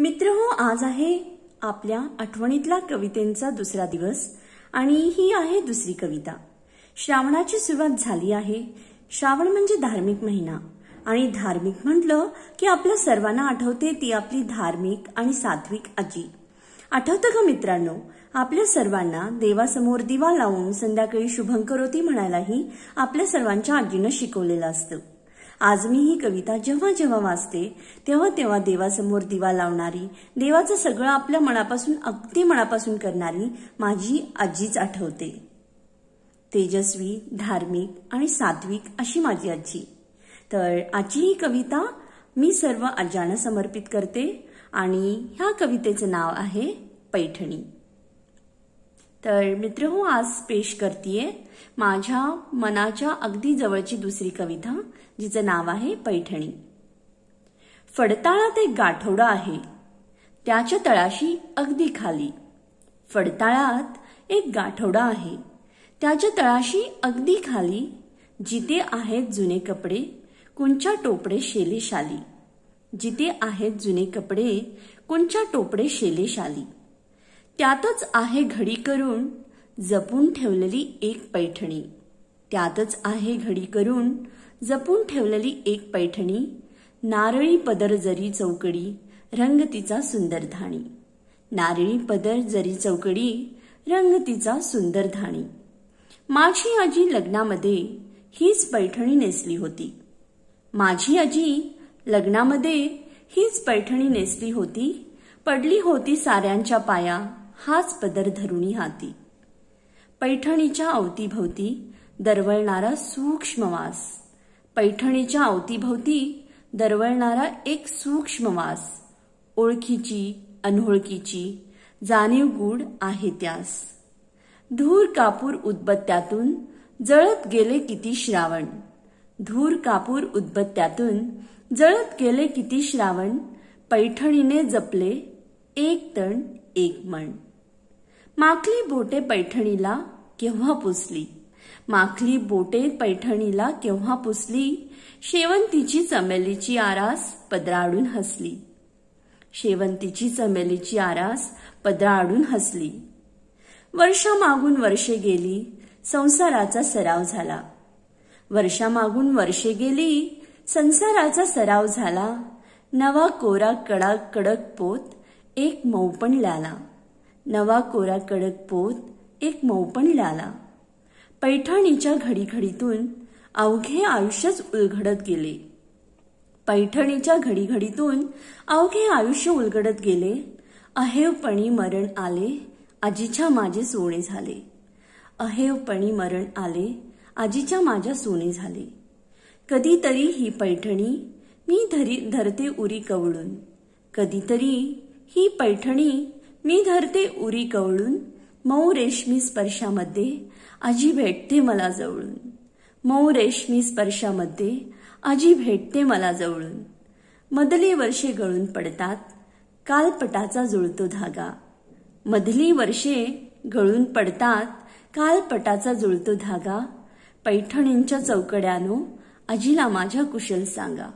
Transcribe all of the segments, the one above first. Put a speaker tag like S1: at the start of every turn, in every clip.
S1: मित्र हो आज आहे आपल्या आठवणीतला कवितेंचा दुसरा दिवस आणि ही आहे दुसरी कविता श्रावणाची सुरुवात झाली आहे श्रावण म्हणजे धार्मिक महिना आणि धार्मिक म्हटलं की आपल्या सर्वांना आठवते ती आपली धार्मिक आणि सात्विक आजी आठवतं का मित्रांनो आपल्या सर्वांना देवासमोर दिवा लावून संध्याकाळी शुभंकरोती म्हणायलाही आपल्या सर्वांच्या आजीनं शिकवलेलं असतं आज मी ही कविता जेव्हा जेव्हा वाचते तेव्हा तेव्हा देवासमोर दिवा लावणारी देवाचं सगळं आपल्या मनापासून अगदी मनापासून करणारी माझी आजीच आठवते तेजस्वी धार्मिक आणि सात्विक अशी माझी आजी तर आजची ही कविता मी सर्व आज्यानं समर्पित करते आणि ह्या कवितेचं नाव आहे पैठणी तर मित्र हो आज पेश करतीये माझ्या मनाच्या अगदी जवळची दुसरी कविता जिचं नाव आहे पैठणी फडताळात एक गाठोडा आहे त्याच्या तळाशी अगदी खाली फडताळात एक गाठोडा आहे त्याच्या तळाशी अगदी खाली जिथे आहेत जुने कपडे कुंच्या टोपडे शेलेशाली जिथे आहेत जुने कपडे कुंच्या टोपडे शेलेशाली शाली त्यातच आहे घडी करून जपून ठेवलेली एक पैठणी त्यातच आहे घडी करून जपून ठेवलेली एक पैठणी नारळी पदर जरी चौकडी रंग तिचा सुंदर धाणी नारळी पदर जरी चौकडी रंग तिचा सुंदर धाणी माझी आजी लग्नामध्ये हीच पैठणी नेसली होती माझी आजी लग्नामध्ये हीच पैठणी नेसली होती पडली होती साऱ्यांच्या पाया हाच पदर धरुणी हाती पैठणीच्या अवतीभोवती दरवळणारा सूक्ष्म वास पैठणीच्या अवतीभोवती दरवळणारा एक सूक्ष्म वास ओळखीची अनोळखीची जाणीव गूढ आहे त्यास धूर कापूर उद्बत्त्यातून जळत गेले किती श्रावण धूर कापूर उद्बत्त्यातून जळत गेले किती श्रावण पैठणीने जपले एक तण एक मण माखली बोटे पैठणीला केव्हा पुसली माखली बोटे पैठणीला केव्हा पुसली शेवंतीची चमेलीची आरास पदराडून हसली शेवंतीची चमेलीची आरास पदराडून हसली वर्षा मागून वर्षे गेली संसाराचा सराव झाला वर्षा मागून वर्षे गेली संसाराचा सराव झाला नवा कोरा कडा कडक पोत एक मौपण लाला नवा कोरा कडक पोत एक मौपण लाला पैठणीच्या घडीघडीतून अवघे आयुष्यच उलघडत गेले पैठणीच्या घडीघडीतून अवघे आयुष्य उलगडत गेले अहेवपणी मरण आले आजीच्या माझे सोने झाले अहेवपणी मरण आले आजीच्या माझ्या सोने झाले कधीतरी ही पैठणी मी धरी धरते उरी कवळून कधीतरी ही पैठणी मी धरते उरी कवळून मऊ रेशमी स्पर्शामध्ये आजी भेटते मला जवळून मऊ रेशमी स्पर्शामध्ये आजी भेटते मला जवळून मधली वर्षे गळून पडतात कालपटाचा जुळतो धागा मधली वर्षे गळून पडतात कालपटाचा जुळतो धागा पैठणींच्या चौकड्यानो आजीला माझ्या कुशल सांगा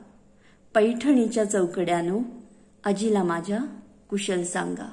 S1: पैठणीच्या चौकड्यानो आजीला माझ्या कुशल सांगा